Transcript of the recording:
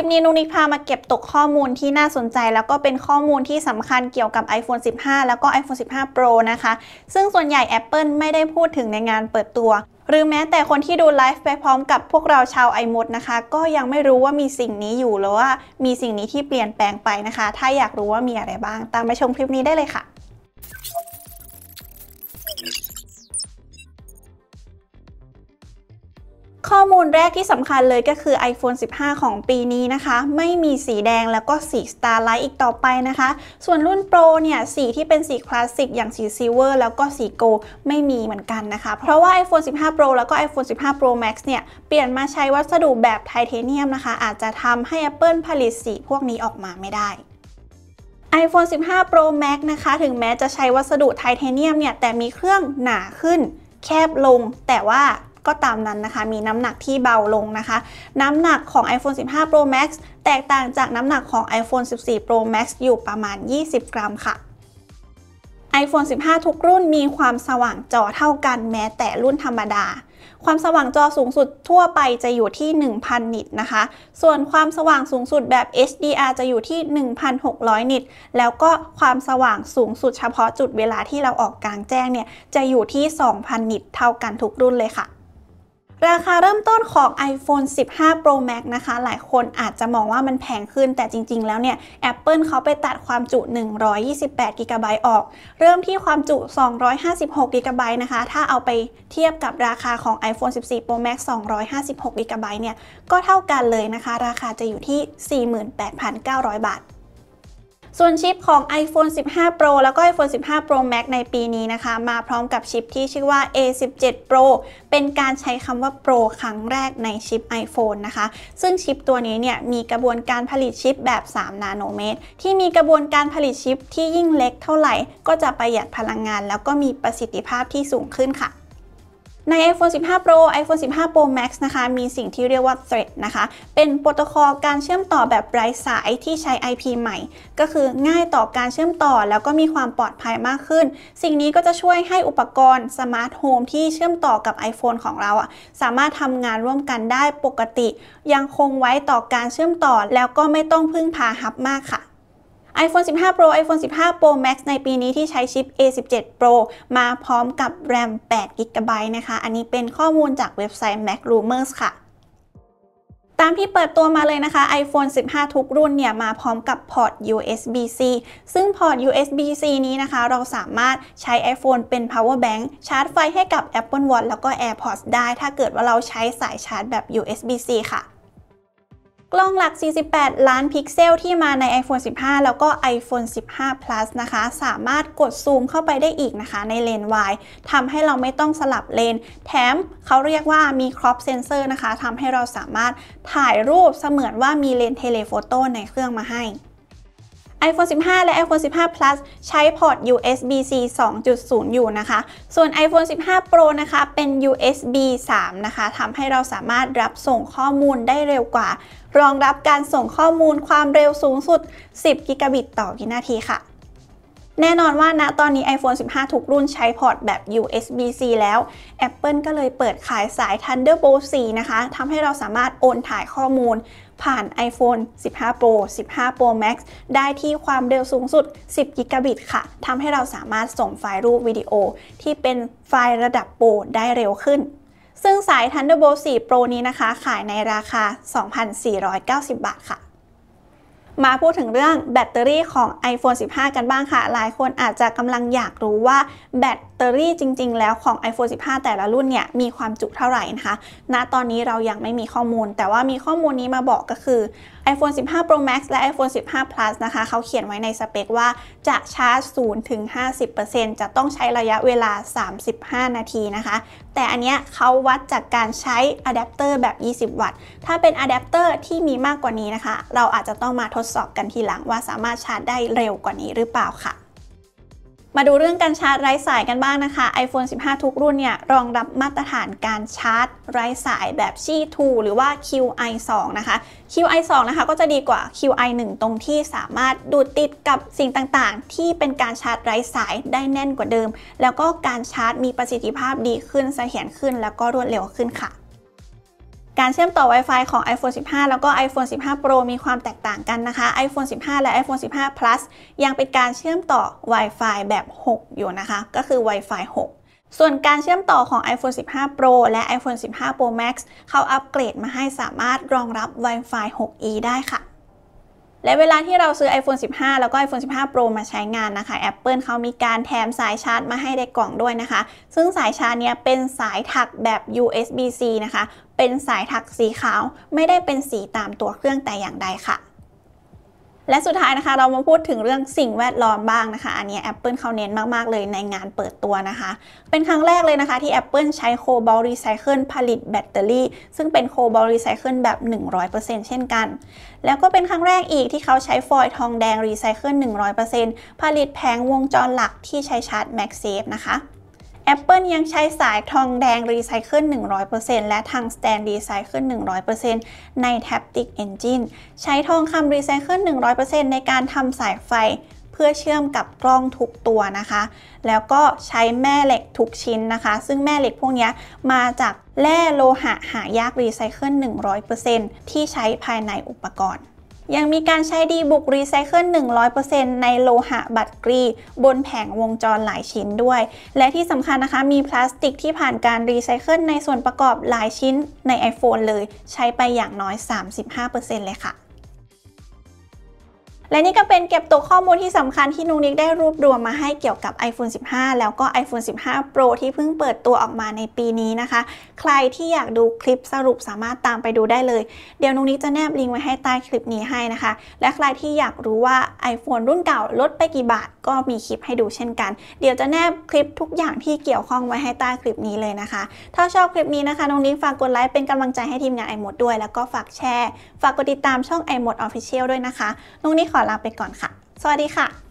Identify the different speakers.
Speaker 1: คลิปนี้นุนิพามาเก็บตกข้อมูลที่น่าสนใจ แล้วก็เป็นข้อมูลที่สำคัญเกี่ยวกับ iPhone 15 แล้วก็ iPhone 15 Pro นะคะ ซึ่งส่วนใหญ่ Apple ไม่ได้พูดถึงในงานเปิดตัว หรือแม้แต่คนที่ดูไลฟ์ไปพร้อมกับพวกเราชาวไอมดนะคะ ก็ยังไม่รู้ว่ามีสิ่งนี้อยู่หรือว่ามีสิ่งนี้ที่เปลี่ยนแปลงไปนะคะ ถ้าอยากรู้ว่ามีอะไรบ้าง ตามไปชมคลิปนี้ได้เลยค่ะข้อมูลแรกที่สำคัญเลยก็คือ iPhone 15 ของปีนี้นะคะ ไม่มีสีแดงแล้วก็สี Starlight อีกต่อไปนะคะ ส่วนรุ่น Pro เนี่ย สีที่เป็นสีคลาสสิกอย่างสีซ i l เวอร์แล้วก็สีโกไม่มีเหมือนกันนะคะ เพราะว่า iPhone 15 Pro แล้วก็ iPhone 15 Pro Max เนี่ย เปลี่ยนมาใช้วัสดุแบบไทเทเนียมนะคะ อาจจะทำให้ Apple ผลิตสีพวกนี้ออกมาไม่ได้ iPhone 15 Pro Max นะคะ ถึงแม้จะใช้วัสดุไทเทเนียมเนี่ยแต่มีเครื่องหนาขึ้น แคบลง แต่ว่าก็ตามนั้นนะคะ มีน้ำหนักที่เบาลงนะคะ น้ำหนักของ iPhone 15 Pro Max แตกต่างจากน้ำหนักของ iPhone 14 Pro Max อยู่ประมาณ 20 กรัม ค่ะ iPhone 15 ทุกรุ่นมีความสว่างจอเท่ากันแม้แต่รุ่นธรรมดา ความสว่างจอสูงสุดทั่วไปจะอยู่ที่ 1,000 นิตนะคะ ส่วนความสว่างสูงสุดแบบ HDR จะอยู่ที่ 1,600 นิตแล้วก็ความสว่างสูงสุดเฉพาะจุดเวลาที่เราออกกลางแจ้งเนี่ยจะอยู่ที่ 2,000 นิตเท่ากันทุกรุ่นเลยค่ะราคาเริ่มต้นของ iPhone 15 Pro Max นะคะ หลายคนอาจจะมองว่ามันแพงขึ้น แต่จริง ๆ แล้วเนี่ย Apple เขาไปตัดความจุ 128 GB ออก เริ่มที่ความจุ 256 GB นะคะ ถ้าเอาไปเทียบกับราคาของ iPhone 14 Pro Max 256 GB เนี่ย ก็เท่ากันเลยนะคะ ราคาจะอยู่ที่ 48,900 บาทส่วนชิปของ iPhone 15 Pro แล้วก็ iPhone 15 Pro Max ในปีนี้นะคะ มาพร้อมกับชิปที่ชื่อว่า A17 Pro เป็นการใช้คำว่า Pro ครั้งแรกในชิป iPhone นะคะ ซึ่งชิปตัวนี้เนี่ยมีกระบวนการผลิตชิปแบบ 3 นาโนเมตร ที่มีกระบวนการผลิตชิปที่ยิ่งเล็กเท่าไหร่ ก็จะประหยัดพลังงานแล้วก็มีประสิทธิภาพที่สูงขึ้นค่ะใน iPhone 15 Pro iPhone 15 Pro Max นะคะ มีสิ่งที่เรียกว่า Thread นะคะ เป็นโปรโตคอลการเชื่อมต่อแบบไร้สายที่ใช้ IP ใหม่ ก็คือง่ายต่อการเชื่อมต่อแล้วก็มีความปลอดภัยมากขึ้น สิ่งนี้ก็จะช่วยให้อุปกรณ์สมาร์ทโฮมที่เชื่อมต่อกับ iPhone ของเราอะสามารถทำงานร่วมกันได้ปกติ ยังคงไว้ต่อการเชื่อมต่อแล้วก็ไม่ต้องพึ่งพาฮับมากค่ะ iPhone 15 Pro iPhone 15 Pro Max ในปีนี้ที่ใช้ชิป A17 Pro มาพร้อมกับ RAM 8 GB นะคะ อันนี้เป็นข้อมูลจากเว็บไซต์ Mac Rumors ค่ะ ตามที่เปิดตัวมาเลยนะคะ iPhone 15 ทุกรุ่นเนี่ย มาพร้อมกับพอร์ต USB-C ซึ่งพอร์ต USB-C นี้นะคะ เราสามารถใช้ iPhone เป็น power bank ชาร์จไฟให้กับ Apple Watch แล้วก็ AirPods ได้ ถ้าเกิดว่าเราใช้สายชาร์จแบบ USB-C ค่ะกล้องหลัก 48 ล้านพิกเซลที่มาใน iPhone 15 แล้วก็ iPhone 15 plus นะคะ สามารถกดซูมเข้าไปได้อีกนะคะในเลนส์ยทำให้เราไม่ต้องสลับเลน แถมเขาเรียกว่ามี crop sensor นะคะ ทำให้เราสามารถถ่ายรูปเสมือนว่ามีเลนส์เทเลโฟโต้ในเครื่องมาให้ iPhone 15 และ iPhone 15 Plus ใช้พอร์ต USB-C 2.0 อยู่นะคะ ส่วน iPhone 15 Pro นะคะ เป็น USB 3 นะคะ ทำให้เราสามารถรับส่งข้อมูลได้เร็วกว่า รองรับการส่งข้อมูลความเร็วสูงสุด 10 กิกะบิตต่อวินาทีค่ะแน่นอนว่า ณตอนนี้ iPhone 15 ทุกรุ่นใช้พอร์ตแบบ USB-C แล้ว Apple ก็เลยเปิดขายสาย Thunderbolt 4 นะคะ ทำให้เราสามารถโอนถ่ายข้อมูลผ่าน iPhone 15 Pro 15 Pro Max ได้ที่ความเร็วสูงสุด 10 กิกะบิตค่ะ ทำให้เราสามารถส่งไฟล์รูปวิดีโอที่เป็นไฟล์ระดับโปรได้เร็วขึ้น ซึ่งสาย Thunderbolt 4 Pro นี้นะคะ ขายในราคา 2,490 บาทค่ะมาพูดถึงเรื่องแบตเตอรี่ของ iPhone 15 กันบ้างค่ะ หลายคนอาจจะกำลังอยากรู้ว่าแบตตอรี่จริง ๆแล้วของ iPhone 15 แต่ละรุ่นเนี่ย มีความจุเท่าไหร่นะคะ ณตอนนี้เรายังไม่มีข้อมูล แต่ว่ามีข้อมูลนี้มาบอกก็คือ iPhone 15 Pro Max และ iPhone 15 Plus นะคะ เขาเขียนไว้ในสเปคว่า จะชาร์จ0ถึง50%จะต้องใช้ระยะเวลา 35 นาทีนะคะ แต่อันเนี้ยเขาวัดจากการใช้อะแดปเตอร์แบบ 20 วัตต์ ถ้าเป็นอะแดปเตอร์ที่มีมากกว่านี้นะคะ เราอาจจะต้องมาทดสอบกันทีหลังว่าสามารถชาร์จได้เร็วกว่านี้หรือเปล่าค่ะมาดูเรื่องการชาร์จไร้สายกันบ้างนะคะ iPhone 15 ทุกรุ่นเนี่ยรองรับมาตรฐานการชาร์จ ไร้สายแบบชี2ทูหรือว่า QI 2 นะคะ QI 2 นะคะ ก็จะดีกว่า QI 1 ตรงที่สามารถดูดติดกับสิ่งต่าง ๆ ที่เป็นการชาร์จไร้สายได้แน่นกว่าเดิม แล้วก็การชาร์จมีประสิทธิภาพดีขึ้น เสถียรขึ้น แล้วก็รวดเร็วขึ้นค่ะการเชื่อมต่อ Wi-Fi ของ iPhone 15 แล้วก็ iPhone 15 Pro มีความแตกต่างกันนะคะ iPhone 15 และ iPhone 15 Plus ยังเป็นการเชื่อมต่อ Wi-Fi แบบ 6 อยู่นะคะ ก็คือ Wi-Fi 6 ส่วนการเชื่อมต่อของ iPhone 15 Pro และ iPhone 15 Pro Max เขาอัปเกรดมาให้สามารถรองรับ Wi-Fi 6E ได้ค่ะ และเวลาที่เราซื้อ iPhone 15 แล้วก็ iPhone 15 Pro มาใช้งานนะคะ Apple เขามีการแถมสายชาร์จมาให้ในกล่องด้วยนะคะ ซึ่งสายชาร์จเนี้ยเป็นสายถักแบบ USB-C นะคะเป็นสายถักสีขาวไม่ได้เป็นสีตามตัวเครื่องแต่อย่างใดค่ะ และสุดท้ายนะคะเรามาพูดถึงเรื่องสิ่งแวดล้อมบ้างนะคะ อันนี้ Apple เขาเน้นมากๆ เลยในงานเปิดตัวนะคะ เป็นครั้งแรกเลยนะคะที่ Apple ใช้โคบอลรีไซเคิลผลิตแบตเตอรี่ ซึ่งเป็นโคบอลรีไซเคิลแบบ 100%เช่นกัน แล้วก็เป็นครั้งแรกอีกที่เขาใช้ฟอยล์ทองแดงรีไซเคิล100%ผลิตแผงวงจรหลักที่ใช้ชาร์จแม็กเซฟนะคะ Apple ยังใช้สายทองแดงรีไซเคิล 100%และทางสแตนรีไซเคิล 100%ใน Taptic Engine ใช้ทองคำรีไซเคิล 100%ในการทำสายไฟ เพื่อเชื่อมกับกล้องทุกตัวนะคะ แล้วก็ใช้แม่เหล็กทุกชิ้นนะคะ ซึ่งแม่เหล็กพวกนี้มาจากแร่โลหะหายากรีไซเคิล 100%ที่ใช้ภายในอุปกรณ์ยังมีการใช้ดีบุกรีไซเคิล 100%ในโลหะบัตรกรี บนแผงวงจรหลายชิ้นด้วย และที่สำคัญนะคะ มีพลาสติกที่ผ่านการรีไซเคิลในส่วนประกอบหลายชิ้นใน iPhone เลย ใช้ไปอย่างน้อย 35%เลยค่ะและนี่ก็เป็นเก็บตัวข้อมูลที่สำคัญที่นุงนิกได้รวบรวมมาให้เกี่ยวกับ iPhone 15 แล้วก็ iPhone 15 Pro ที่เพิ่งเปิดตัวออกมาในปีนี้นะคะ ใครที่อยากดูคลิปสรุปสามารถตามไปดูได้เลย เดี๋ยวนุงนิกจะแนบลิงก์ไว้ให้ใต้คลิปนี้ให้นะคะ และใครที่อยากรู้ว่า iPhone รุ่นเก่าลดไปกี่บาทก็มีคลิปให้ดูเช่นกัน เดี๋ยวจะแนบคลิปทุกอย่างที่เกี่ยวข้องไว้ให้ใต้คลิปนี้เลยนะคะ ถ้าชอบคลิปนี้นะคะนุงนิกฝากกดไลค์เป็นกำลังใจให้ทีมงานไอหมดด้วย แล้วก็ฝากแชร์ ฝากกดติดตามช่องไอหมดออฟฟิเชียลด้วยนะคะนุงนิกขอลาไปก่อนค่ะ สวัสดีค่ะ